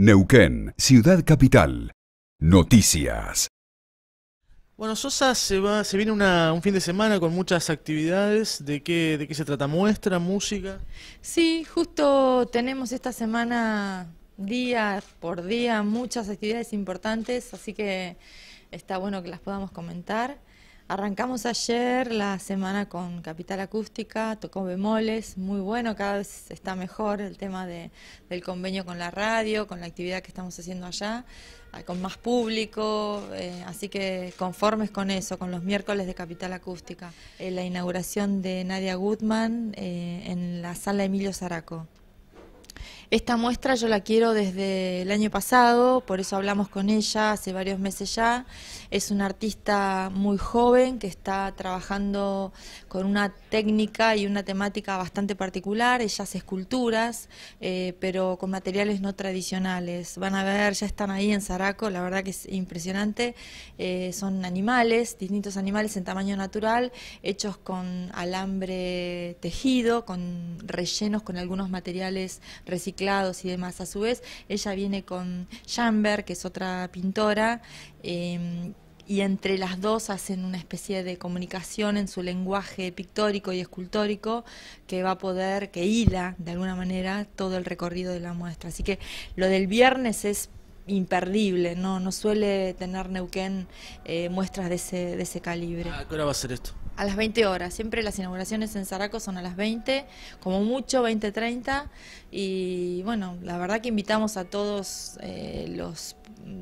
Neuquén, ciudad capital. Noticias. Bueno, Sosa se va, se viene un fin de semana con muchas actividades. ¿De de qué se trata? ¿Muestra, música? Sí, justo tenemos esta semana día por día muchas actividades importantes, así que está bueno que las podamos comentar. Arrancamos ayer la semana con Capital Acústica, tocó bemoles, muy bueno, cada vez está mejor el tema del convenio con la radio, con la actividad que estamos haciendo allá, ah, con más público, eh, así que conformes con eso, con los miércoles de Capital Acústica. Eh, la inauguración de Nadia Goodman eh, en la sala Emilio Zaraco. Esta muestra yo la quiero desde el año pasado, por eso hablamos con ella hace varios meses ya. Es una artista muy joven que está trabajando con una técnica y una temática bastante particular. Ella hace esculturas, eh, pero con materiales no tradicionales. Van a ver, ya están ahí en Zaraco, la verdad que es impresionante. Eh, son animales, distintos animales en tamaño natural, hechos con alambre tejido, con rellenos, con algunos materiales reciclados y demás. A su vez, ella viene con Jamber, que es otra pintora, em, y entre las dos hacen una especie de comunicación en su lenguaje pictórico y escultórico que va a poder, que hila de alguna manera todo el recorrido de la muestra. Así que lo del viernes es imperdible, no, no suele tener Neuquén eh, muestras de ese, de ese calibre. ¿A ah, qué hora va a ser esto? A las 20 horas, siempre las inauguraciones en Saraco son a las 20, como mucho 20.30 y bueno, la verdad que invitamos a todos eh, los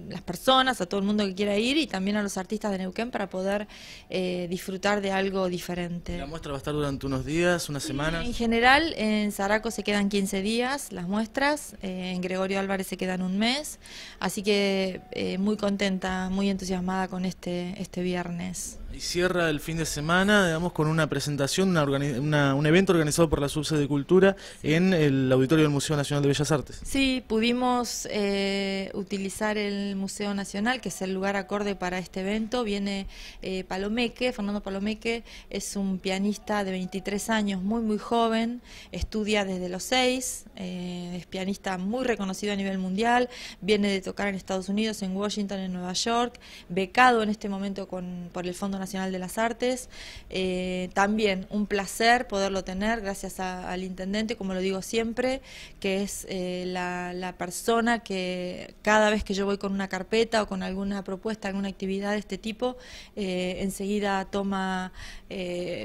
las personas, a todo el mundo que quiera ir y también a los artistas de Neuquén para poder eh, disfrutar de algo diferente. ¿La muestra va a estar durante unos días, unas semanas? En general, en Zaraco se quedan 15 días las muestras, eh, en Gregorio Álvarez se quedan un mes, así que eh, muy contenta, muy entusiasmada con este, este viernes. Y cierra el fin de semana, digamos, con una presentación, un evento organizado por la Subse de Cultura en el auditorio del Museo Nacional de Bellas Artes. Sí, pudimos eh, utilizar el Museo Nacional, que es el lugar acorde para este evento. Viene eh, Palomeque, Fernando Palomeque es un pianista de 23 años, muy, muy joven, estudia desde los 6, eh, es pianista muy reconocido a nivel mundial, viene de tocar en Estados Unidos, en Washington, en Nueva York, becado en este momento con, por el Fondo Nacional Nacional de las Artes. Eh, también un placer poderlo tener, gracias al intendente, como lo digo siempre, que es eh, la, persona que cada vez que yo voy con una carpeta o con alguna propuesta, alguna actividad de este tipo, eh, enseguida toma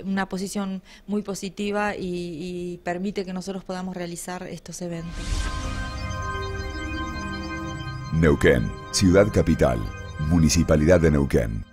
una posición muy positiva y permite que nosotros podamos realizar estos eventos. Neuquén, Ciudad Capital, Municipalidad de Neuquén.